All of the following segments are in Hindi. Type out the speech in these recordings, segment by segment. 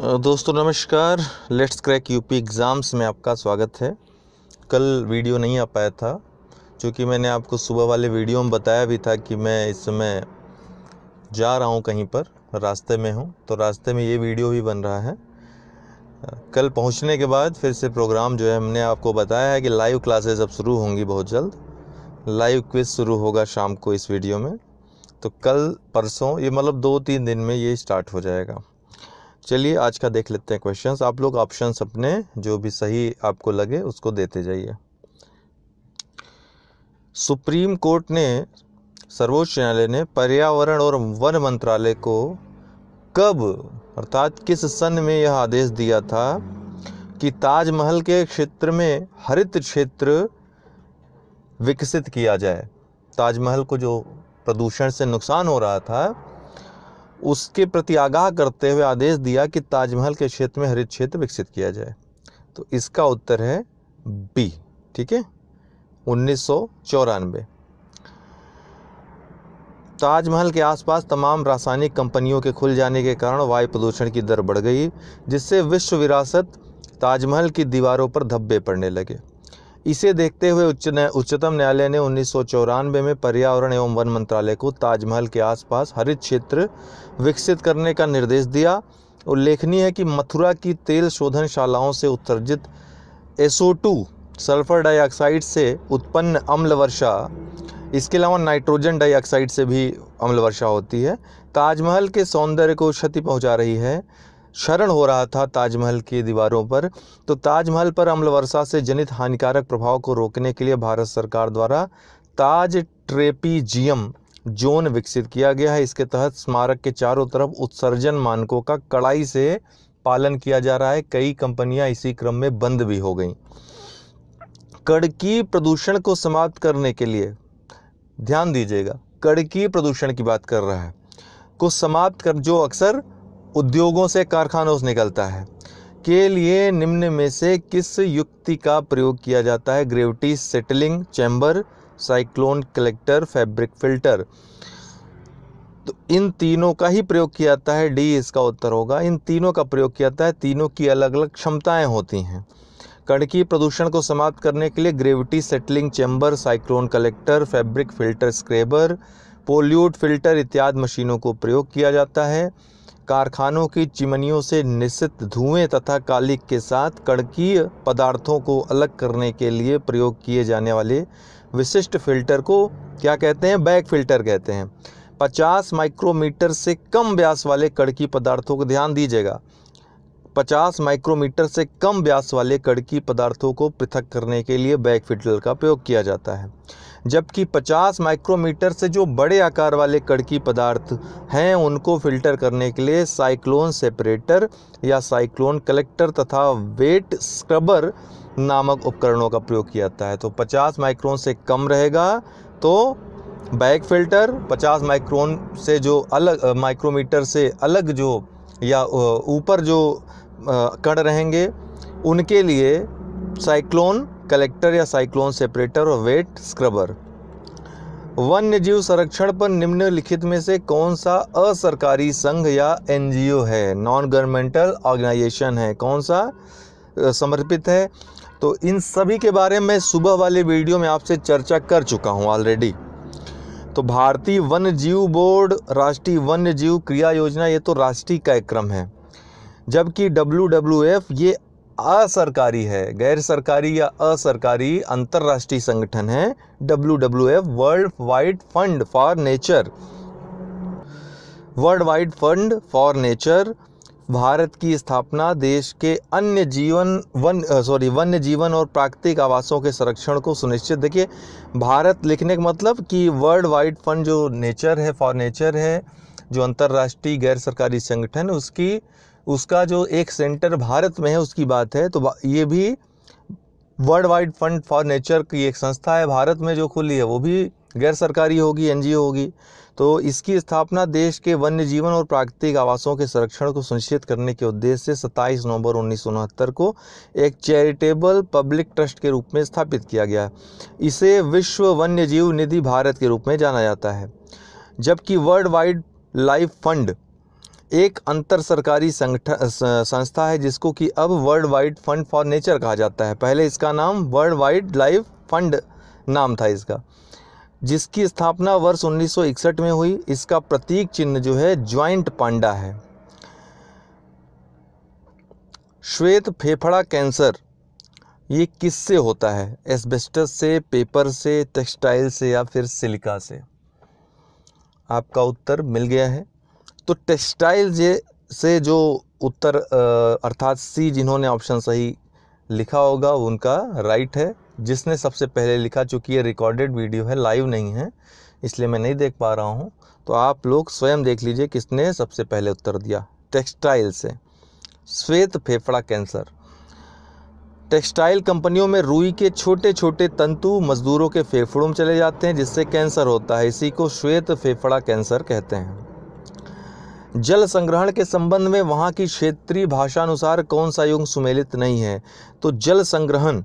दोस्तों नमस्कार लेट्स क्रैक यूपी एग्ज़ाम्स में आपका स्वागत है कल वीडियो नहीं आ पाया था क्योंकि मैंने आपको सुबह वाले वीडियो में बताया भी था कि मैं इस समय जा रहा हूँ कहीं पर रास्ते में हूँ तो रास्ते में ये वीडियो भी बन रहा है कल पहुँचने के बाद फिर से प्रोग्राम जो है हमने आपको बताया है कि लाइव क्लासेज अब शुरू होंगी बहुत जल्द लाइव क्विज शुरू होगा शाम को इस वीडियो में तो कल परसों ये मतलब दो तीन दिन में ये स्टार्ट हो जाएगा चलिए आज का देख लेते हैं क्वेश्चंस आप लोग ऑप्शंस अपने जो भी सही आपको लगे उसको देते जाइए सुप्रीम कोर्ट ने सर्वोच्च न्यायालय ने पर्यावरण और वन मंत्रालय को कब अर्थात किस सन में यह आदेश दिया था कि ताजमहल के क्षेत्र में हरित क्षेत्र विकसित किया जाए ताजमहल को जो प्रदूषण से नुकसान हो रहा था उसके प्रति आगाह करते हुए आदेश दिया कि ताजमहल के क्षेत्र में हरित क्षेत्र विकसित किया जाए तो इसका उत्तर है बी ठीक है उन्नीस ताजमहल के आसपास तमाम रासायनिक कंपनियों के खुल जाने के कारण वायु प्रदूषण की दर बढ़ गई जिससे विश्व विरासत ताजमहल की दीवारों पर धब्बे पड़ने लगे इसे देखते हुए उच्च न, उच्चतम न्यायालय ने उन्नीस में पर्यावरण एवं वन मंत्रालय को ताजमहल के आसपास हरित क्षेत्र विकसित करने का निर्देश दिया उल्लेखनीय है कि मथुरा की तेल शोधन शालाओं से उत्सर्जित एसओ सल्फर डाइऑक्साइड से उत्पन्न अम्ल वर्षा इसके अलावा नाइट्रोजन डाइऑक्साइड से भी अम्ल वर्षा होती है ताजमहल के सौंदर्य को क्षति पहुंचा रही है शरण हो रहा था ताजमहल की दीवारों पर तो ताजमहल पर अम्ल वर्षा से जनित हानिकारक प्रभाव को रोकने के लिए भारत सरकार द्वारा ताज ट्रेपीजियम जोन विकसित किया गया है इसके तहत स्मारक के चारों तरफ उत्सर्जन मानकों का कड़ाई से पालन किया जा रहा है कई कंपनियां इसी क्रम में बंद भी हो गई कड़की प्रदूषण को समाप्त करने के लिए ध्यान दीजिएगा कड़की प्रदूषण की बात कर रहा है को समाप्त कर जो अक्सर उद्योगों से कारखानों से निकलता है के लिए निम्न में से किस युक्ति का प्रयोग किया जाता है gravity settling chamber cyclone collector fabric filter तो इन तीनों का ही प्रयोग किया जाता है डी इसका उत्तर होगा इन तीनों का प्रयोग किया जाता है तीनों की अलग अलग क्षमताएं होती हैं कड़की प्रदूषण को समाप्त करने के लिए gravity settling chamber cyclone collector fabric filter scrubber pollute filter इत्यादि मशीनों को प्रयोग किया जाता है कारखानों की चिमनियों से निश्चित धुएं तथा कालिक के साथ कड़कीय पदार्थों को अलग करने के लिए प्रयोग किए जाने वाले विशिष्ट फिल्टर को क्या कहते हैं बैक फिल्टर कहते हैं 50 माइक्रोमीटर से कम व्यास वाले कड़की पदार्थों को ध्यान दीजिएगा 50 माइक्रोमीटर से कम व्यास वाले कड़की पदार्थों को पृथक करने के लिए बैक फिल्टर का प्रयोग किया जाता है जबकि 50 माइक्रोमीटर से जो बड़े आकार वाले कड़की पदार्थ हैं उनको फिल्टर करने के लिए साइक्लोन सेपरेटर या साइक्लोन कलेक्टर तथा वेट स्क्रबर नामक उपकरणों का प्रयोग किया जाता है तो 50 माइक्रोन से कम रहेगा तो बैक फिल्टर 50 माइक्रोन से जो अलग माइक्रोमीटर से अलग जो या ऊपर जो कण रहेंगे उनके लिए साइक्लोन कलेक्टर या साइक्लोन सेपरेटर और वेट स्क्रबर वन्य जीव संरक्षण पर निम्नलिखित में से कौन सा असरकारी संघ या एनजीओ है नॉन गवर्नमेंटल ऑर्गेनाइजेशन है कौन सा समर्पित है तो इन सभी के बारे में सुबह वाले वीडियो में आपसे चर्चा कर चुका हूँ ऑलरेडी तो भारतीय वन्य जीव बोर्ड राष्ट्रीय वन्य जीव क्रिया योजना ये तो राष्ट्रीय कार्यक्रम है जबकि डब्ल्यू ये असरकारी है गैर सरकारी या असरकारी अंतर्राष्ट्रीय संगठन है W W F world wide fund for nature world wide fund for nature Bharat की स्थापना देश के अन्य जीवन वन सॉरी वन्य जीवन और प्राकृतिक आवासों के संरक्षण को सुनिश्चित देखिए भारत लिखने का मतलब कि वर्ल्ड वाइड फंड जो नेचर है फॉर नेचर है जो अंतर्राष्ट्रीय गैर सरकारी संगठन उसकी उसका जो एक सेंटर भारत में है उसकी बात है तो ये भी world wide fund for nature की एक संस्था है भारत में जो खुली है वो भी गैर सरकारी होगी एनजीओ होगी तो इसकी स्थापना देश के वन्य जीवन और प्राकृतिक आवासों के संरक्षण को सुनिश्चित करने के उद्देश्य से 27 नवंबर उन्नीस को एक चैरिटेबल पब्लिक ट्रस्ट के रूप में स्थापित किया गया इसे विश्व वन्य जीव निधि भारत के रूप में जाना जाता है जबकि वर्ल्ड वाइड लाइफ फंड एक अंतर सरकारी संगठन संस्था है जिसको कि अब world wide fund for nature कहा जाता है पहले इसका नाम वर्ल्ड वाइड लाइफ फंड नाम था इसका जिसकी स्थापना वर्ष 1961 में हुई इसका प्रतीक चिन्ह जो है ज्वाइंट पांडा है श्वेत फेफड़ा कैंसर ये किससे होता है एस्बेस्टस से पेपर से टेक्सटाइल से या फिर सिलिका से आपका उत्तर मिल गया है तो टेक्सटाइल जे से जो उत्तर अर्थात सी जिन्होंने ऑप्शन सही लिखा होगा उनका राइट है जिसने सबसे पहले लिखा चूँकि ये रिकॉर्डेड वीडियो है लाइव नहीं है इसलिए मैं नहीं देख पा रहा हूँ तो आप लोग स्वयं देख लीजिए किसने सबसे पहले उत्तर दिया टेक्सटाइल से श्वेत फेफड़ा कैंसर टेक्सटाइल कंपनियों में रुई के छोटे छोटे तंतु मजदूरों के फेफड़ों में चले जाते हैं जिससे कैंसर होता है इसी को श्वेत फेफड़ा कैंसर कहते हैं जल संग्रहण के संबंध में वहाँ की क्षेत्रीय भाषानुसार कौन सा युग सुमेलित नहीं है तो जल संग्रहण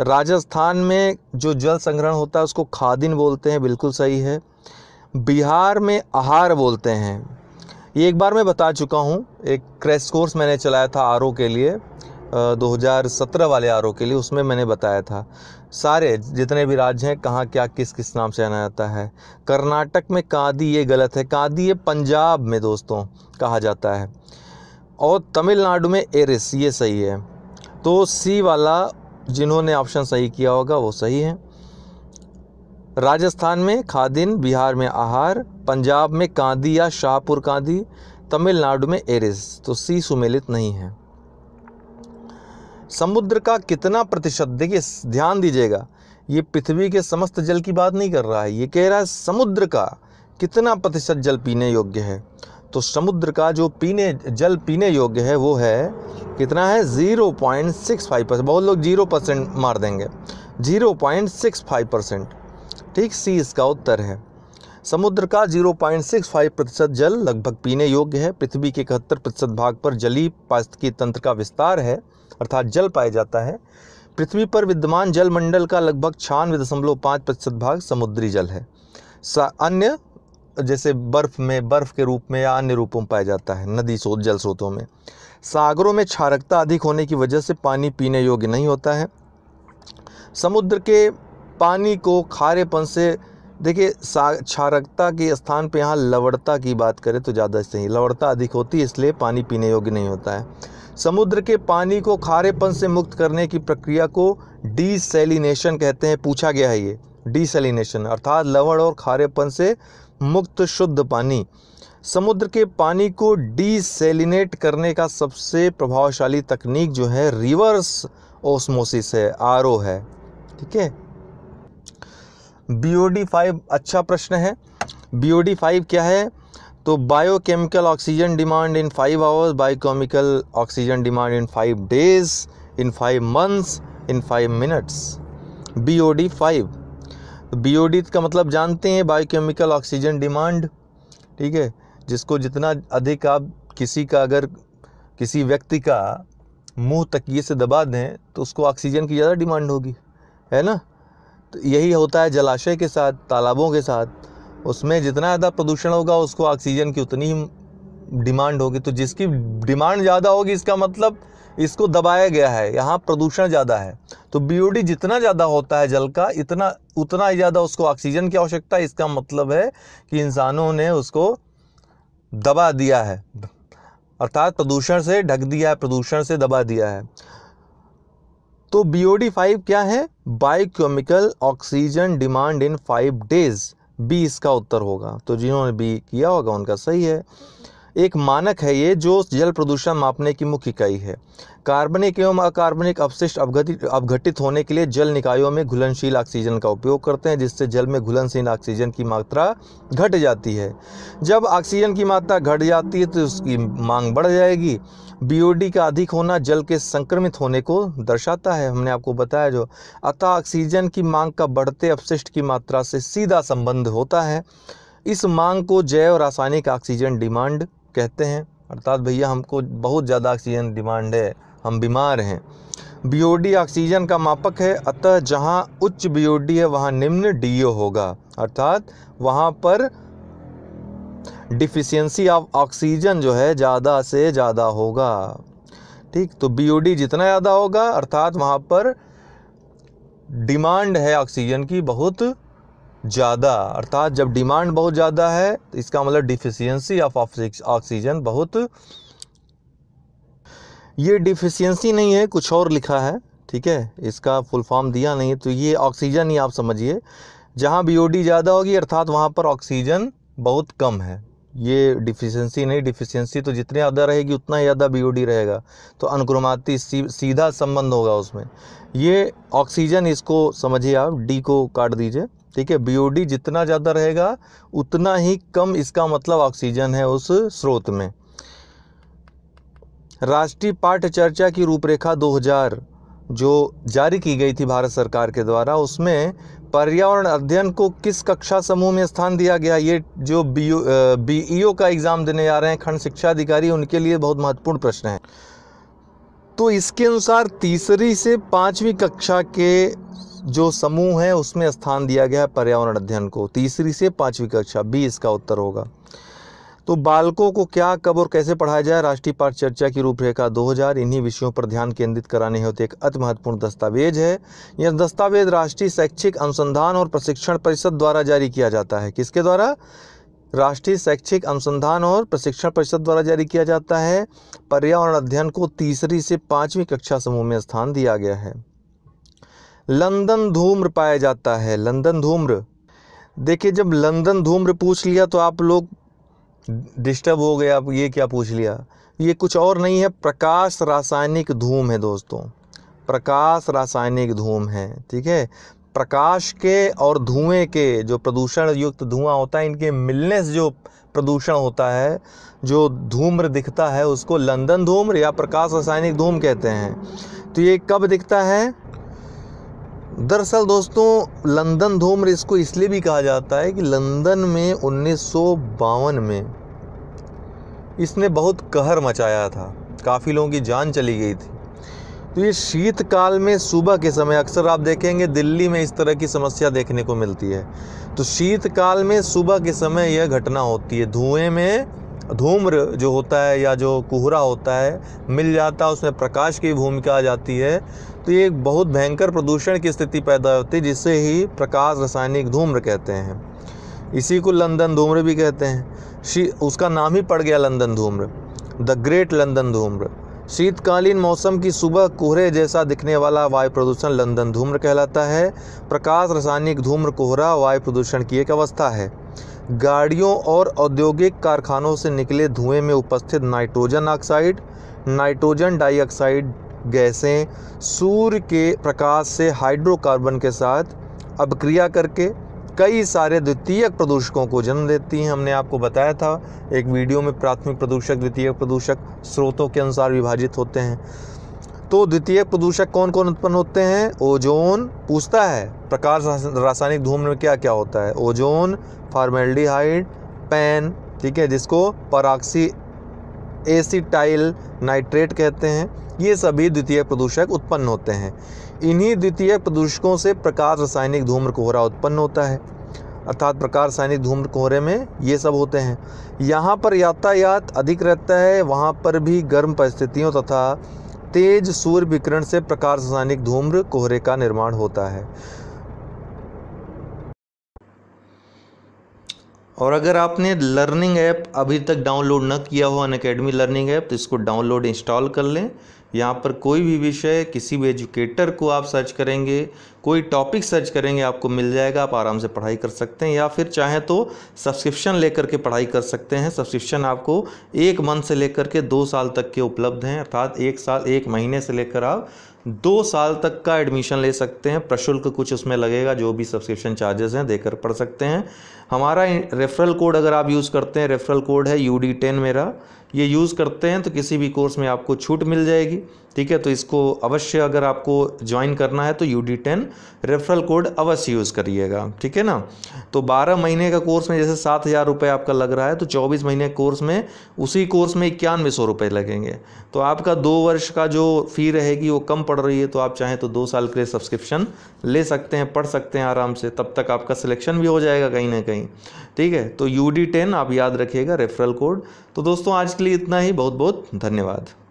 राजस्थान में जो जल संग्रहण होता है उसको खादिन बोलते हैं बिल्कुल सही है बिहार में आहार बोलते हैं ये एक बार मैं बता चुका हूँ एक क्रैश कोर्स मैंने चलाया था आर के लिए 2017 वाले आर के लिए उसमें मैंने बताया था सारे जितने भी राज्य हैं कहाँ क्या किस किस नाम से जाना जाता है कर्नाटक में कादी ये गलत है कादी ये पंजाब में दोस्तों कहा जाता है और तमिलनाडु में एरिस ये सही है तो सी वाला जिन्होंने ऑप्शन सही किया होगा वो सही है राजस्थान में खादिन बिहार में आहार पंजाब में कांदी या शाहपुर कांदी तमिलनाडु में एरिस तो सी सुमेलित नहीं है समुद्र का कितना प्रतिशत देखिए ध्यान दीजिएगा ये पृथ्वी के समस्त जल की बात नहीं कर रहा है ये कह रहा है समुद्र का कितना प्रतिशत जल पीने योग्य है तो समुद्र का जो पीने जल पीने योग्य है वो है कितना है zero point six five percent बहुत लोग जीरो परसेंट मार देंगे zero point six five percent ठीक सी इसका उत्तर है समुद्र का जीरो पॉइंट सिक्स फाइव प्रतिशत जल लगभग पीने योग्य है पृथ्वी के इकहत्तर प्रतिशत भाग पर जलीय की तंत्र का विस्तार है अर्थात जल पाया जाता है पृथ्वी पर विद्यमान जल मंडल का लगभग छियानवे दशमलव पाँच प्रतिशत भाग समुद्री जल है अन्य जैसे बर्फ़ में बर्फ़ के रूप में या अन्य रूपों में पाया जाता है नदी स्रोत जल स्रोतों में सागरों में क्षारकता अधिक होने की वजह से पानी पीने योग्य नहीं होता है समुद्र के पानी को खारेपन से देखिए क्षारकता के स्थान पर यहाँ लवड़ता की बात करें तो ज़्यादा सही लवड़ता अधिक होती है इसलिए पानी पीने योग्य नहीं होता है समुद्र के पानी को खारेपन से मुक्त करने की प्रक्रिया को डीसेलिनेशन कहते हैं पूछा गया है ये डीसेलिनेशन अर्थात लवण और खारेपन से मुक्त शुद्ध पानी समुद्र के पानी को डीसेलिनेट करने का सबसे प्रभावशाली तकनीक जो है रिवर्स ओस्मोसिस है आर है ठीक है बी ओ फाइव अच्छा प्रश्न है बी ओ फाइव क्या है तो biochemical oxygen demand in five hours biochemical oxygen demand in five days in five months in five minutes B O D five B O D का मतलब जानते हैं बायोकेमिकल ऑक्सीजन डिमांड ठीक है जिसको जितना अधिक आप किसी का अगर किसी व्यक्ति का मुंह तकिए से दबा दें तो उसको ऑक्सीजन की ज़्यादा डिमांड होगी है ना तो यही होता है जलाशय के साथ तालाबों के साथ उसमें जितना ज़्यादा प्रदूषण होगा उसको ऑक्सीजन की उतनी ही डिमांड होगी तो जिसकी डिमांड ज़्यादा होगी इसका मतलब इसको दबाया गया है यहाँ प्रदूषण ज़्यादा है तो बी जितना ज़्यादा होता है जल का इतना उतना ही ज़्यादा उसको ऑक्सीजन की आवश्यकता है इसका मतलब है कि इंसानों ने उसको दबा दिया है अर्थात प्रदूषण से ढक दिया है प्रदूषण से दबा दिया है तो बी ओ डी फाइव क्या है biochemical oxygen demand in five days B इसका उत्तर होगा तो जिन्होंने बी किया होगा उनका सही है एक मानक है ये जो जल प्रदूषण मापने की मुख्य इकाई है कार्बनिक एवं अकार्बनिक अपशिष्ट अवघटित अवघटित होने के लिए जल निकायों में घुलनशील ऑक्सीजन का उपयोग करते हैं जिससे जल में घुलनशील ऑक्सीजन की मात्रा घट जाती है जब ऑक्सीजन की मात्रा घट जाती है तो उसकी मांग बढ़ जाएगी बीओडी का अधिक होना जल के संक्रमित होने को दर्शाता है हमने आपको बताया जो अतः ऑक्सीजन की मांग का बढ़ते अपशिष्ट की मात्रा से सीधा संबंध होता है इस मांग को जैव रासायनिक ऑक्सीजन डिमांड कहते हैं अर्थात भैया हमको बहुत ज़्यादा ऑक्सीजन डिमांड है हम बीमार हैं बीओडी ऑक्सीजन का मापक है अतः जहाँ उच्च बीओडी है वहाँ निम्न डीओ होगा अर्थात वहाँ पर डिफिशियंसी ऑफ ऑक्सीजन जो है ज़्यादा से ज़्यादा होगा ठीक तो बीओडी जितना ज़्यादा होगा अर्थात वहाँ पर डिमांड है ऑक्सीजन की बहुत ज़्यादा अर्थात जब डिमांड बहुत ज़्यादा है तो इसका मतलब डिफिशियंसी ऑफ ऑक्सीजन बहुत ये डिफिशियंसी नहीं है कुछ और लिखा है ठीक है इसका फुल फॉर्म दिया नहीं तो ये ऑक्सीजन ही आप समझिए जहाँ बी ज़्यादा होगी अर्थात वहाँ पर ऑक्सीजन बहुत कम है ये डिफिशियंसी नहीं डिफिशियंसी तो जितने ज़्यादा रहेगी उतना ज़्यादा बी रहेगा तो अनुक्रमाती सी, सीधा संबंध होगा उसमें ये ऑक्सीजन इसको समझिए आप डी को काट दीजिए ठीक है बीओडी जितना ज़्यादा रहेगा उतना ही कम इसका मतलब ऑक्सीजन है उस स्रोत में राष्ट्रीय पाठ चर्चा की रूपरेखा 2000 जो जारी की गई थी भारत सरकार के द्वारा उसमें पर्यावरण अध्ययन को किस कक्षा समूह में स्थान दिया गया ये जो बी बीईओ e का एग्ज़ाम देने जा रहे हैं खंड शिक्षा अधिकारी उनके लिए बहुत महत्वपूर्ण प्रश्न है तो इसके अनुसार तीसरी से पांचवी कक्षा के जो समूह है उसमें स्थान दिया गया है पर्यावरण अध्ययन को तीसरी से पाँचवीं कक्षा बी इसका उत्तर होगा तो बालकों को क्या कब और कैसे पढ़ाया जाए राष्ट्रीय पाठ चर्चा की रूपरेखा 2000 इन्हीं विषयों पर ध्यान केंद्रित कराने हेतु एक अति महत्वपूर्ण दस्तावेज है यह दस्तावेज राष्ट्रीय शैक्षिक अनुसंधान और प्रशिक्षण परिषद द्वारा जारी किया जाता है किसके द्वारा राष्ट्रीय शैक्षिक अनुसंधान और प्रशिक्षण परिषद द्वारा जारी किया जाता है पर्यावरण अध्ययन को तीसरी से पाँचवीं कक्षा समूह में स्थान दिया गया है लंदन धूम्र पाया जाता है लंदन धूम्र देखिए जब लंदन धूम्र पूछ लिया तो आप लोग डिस्टर्ब हो गए आप ये क्या पूछ लिया ये कुछ और नहीं है प्रकाश रासायनिक धूम है दोस्तों प्रकाश रासायनिक धूम है ठीक है प्रकाश के और धुएं के जो प्रदूषण युक्त धुआं होता है इनके मिलने से जो प्रदूषण होता है जो धूम्र दिखता है उसको लंदन धूम्र या प्रकाश रासायनिक धूम कहते हैं तो ये कब दिखता है दरअसल दोस्तों लंदन धूम रेस को इसलिए भी कहा जाता है कि लंदन में उन्नीस में इसने बहुत कहर मचाया था काफ़ी लोगों की जान चली गई थी तो ये शीतकाल में सुबह के समय अक्सर आप देखेंगे दिल्ली में इस तरह की समस्या देखने को मिलती है तो शीतकाल में सुबह के समय यह घटना होती है धुएं में धूम्र जो होता है या जो कोहरा होता है मिल जाता है उसमें प्रकाश की भूमिका आ जाती है तो ये एक बहुत भयंकर प्रदूषण की स्थिति पैदा होती है जिसे ही प्रकाश रासायनिक धूम्र कहते हैं इसी को लंदन धूम्र भी कहते हैं शी उसका नाम ही पड़ गया लंदन धूम्र द ग्रेट लंदन धूम्र शीतकालीन मौसम की सुबह कोहरे जैसा दिखने वाला वायु प्रदूषण लंदन धूम्र कहलाता है प्रकाश रासायनिक धूम्र कोहरा वायु प्रदूषण की एक अवस्था है गाड़ियों और औद्योगिक कारखानों से निकले धुएं में उपस्थित नाइट्रोजन ऑक्साइड नाइट्रोजन डाइऑक्साइड गैसें सूर्य के प्रकाश से हाइड्रोकार्बन के साथ अपक्रिया करके कई सारे द्वितीयक प्रदूषकों को जन्म देती हैं हमने आपको बताया था एक वीडियो में प्राथमिक प्रदूषक द्वितीय प्रदूषक स्रोतों के अनुसार विभाजित होते हैं तो द्वितीय प्रदूषक कौन कौन उत्पन्न होते हैं ओजोन पूछता है प्रकाश रासायनिक धूम्र में क्या क्या होता है ओजोन फार्मेल्डिहाइड पैन ठीक है जिसको पराक्सी एसीटाइल नाइट्रेट कहते हैं ये सभी द्वितीय प्रदूषक उत्पन्न होते हैं इन्हीं द्वितीय प्रदूषकों से प्रकाश रासायनिक धूम्र कोहरा उत्पन्न होता है अर्थात प्रकाश रासायनिक धूम्र कोहरे में ये सब होते हैं यहाँ पर यातायात अधिक रहता है वहाँ पर भी गर्म परिस्थितियों तथा तेज सूर्य विकिरण से प्रकाश रासायनिक धूम्र कोहरे का निर्माण होता है और अगर आपने लर्निंग ऐप अभी तक डाउनलोड न किया हो अन अकेडमी लर्निंग ऐप तो इसको डाउनलोड इंस्टॉल कर लें यहाँ पर कोई भी विषय किसी भी एजुकेटर को आप सर्च करेंगे कोई टॉपिक सर्च करेंगे आपको मिल जाएगा आप आराम से पढ़ाई कर सकते हैं या फिर चाहें तो सब्सक्रिप्शन लेकर के पढ़ाई कर सकते हैं सब्सक्रिप्शन आपको एक मंथ से लेकर के दो साल तक के उपलब्ध हैं अर्थात एक साल एक महीने से लेकर आप दो साल तक का एडमिशन ले सकते हैं प्रशुल्क कुछ उसमें लगेगा जो भी सब्सक्रिप्शन चार्जेस हैं देकर पढ़ सकते हैं हमारा रेफरल कोड अगर आप यूज़ करते हैं रेफरल कोड है यू डी टेन मेरा ये यूज़ करते हैं तो किसी भी कोर्स में आपको छूट मिल जाएगी ठीक है तो इसको अवश्य अगर आपको ज्वाइन करना है तो U D ten referral code अवश्य यूज़ करिएगा ठीक है ना तो बारह महीने का कोर्स में जैसे सात हज़ार रुपये आपका लग रहा है तो चौबीस महीने कोर्स में उसी कोर्स में इक्यानवे सौ रुपये लगेंगे तो आपका दो वर्ष का जो फ़ी रहेगी वो कम पड़ रही है तो आप चाहें तो दो साल के लिए सब्सक्रिप्शन ले सकते हैं पढ़ सकते हैं आराम से तब तक आपका सिलेक्शन भी हो जाएगा कहीं ना कहीं ठीक है तो यू डी टेन आप याद रखिएगा रेफरल कोड तो दोस्तों आज के लिए इतना ही बहुत बहुत धन्यवाद